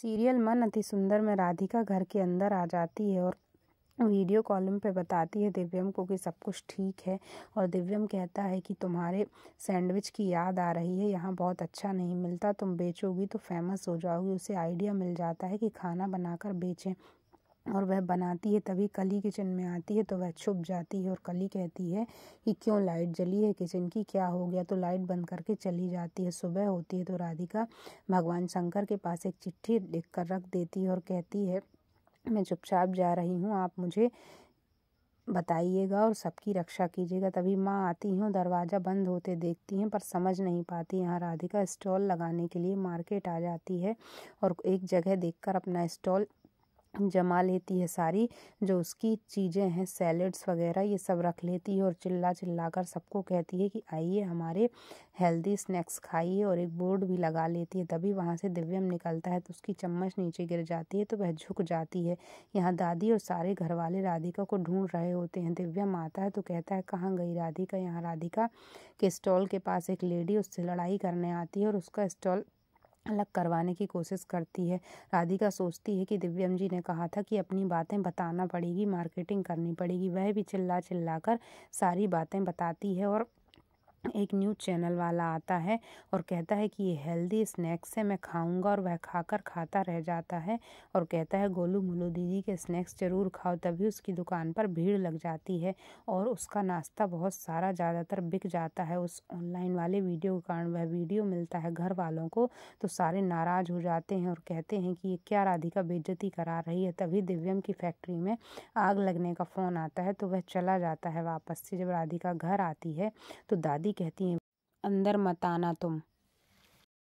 serial मन अति सुंदर में राधिका घर के अंदर आ जाती है और वीडियो कॉलम पे बताती है दिव्यम को कि सब कुछ ठीक है और दिव्यम कहता है कि तुम्हारे सैंडविच की याद आ रही है यहाँ बहुत अच्छा नहीं मिलता तुम बेचोगी तो फेमस हो जाओगी उसे आइडिया मिल जाता है कि खाना बनाकर बेचें और वह बनाती है तभी कली किचन में आती है तो वह छुप जाती है और कली कहती है कि क्यों लाइट जली है किचन की क्या हो गया तो लाइट बंद करके चली जाती है सुबह होती है तो राधिका भगवान शंकर के पास एक चिट्ठी लिख कर रख देती है और कहती है मैं चुपचाप जा रही हूँ आप मुझे बताइएगा और सबकी रक्षा कीजिएगा तभी माँ आती हूँ दरवाज़ा बंद होते देखती हैं पर समझ नहीं पाती यहाँ राधिका स्टॉल लगाने के लिए मार्केट आ जाती है और एक जगह देखकर अपना स्टॉल जमा लेती है सारी जो उसकी चीज़ें हैं सैलेड्स वगैरह ये सब रख लेती है और चिल्ला चिल्ला कर सबको कहती है कि आइए हमारे हेल्दी स्नैक्स खाइए और एक बोर्ड भी लगा लेती है तभी वहाँ से दिव्यम निकलता है तो उसकी चम्मच नीचे गिर जाती है तो वह झुक जाती है यहाँ दादी और सारे घर वाले राधिका को ढूंढ रहे होते हैं दिव्यम आता है तो कहता है कहाँ गई राधिका यहाँ राधिका के स्टॉल के पास एक लेडी उससे लड़ाई करने आती है और उसका स्टॉल अलग करवाने की कोशिश करती है राधिका सोचती है कि दिव्यम जी ने कहा था कि अपनी बातें बताना पड़ेगी मार्केटिंग करनी पड़ेगी वह भी चिल्ला चिल्ला कर सारी बातें बताती है और एक न्यूज़ चैनल वाला आता है और कहता है कि ये हेल्दी स्नैक्स है मैं खाऊंगा और वह खाकर खाता रह जाता है और कहता है गोलू मोलू दीदी के स्नैक्स ज़रूर खाओ तभी उसकी दुकान पर भीड़ लग जाती है और उसका नाश्ता बहुत सारा ज़्यादातर बिक जाता है उस ऑनलाइन वाले वीडियो के कारण वह वीडियो मिलता है घर वालों को तो सारे नाराज़ हो जाते हैं और कहते हैं कि ये क्या राधिका बेज्जती करा रही है तभी दिव्यम की फैक्ट्री में आग लगने का फ़ोन आता है तो वह चला जाता है वापस से जब राधिका घर आती है तो दादी दादी कहती हैं अंदर मत आना तुम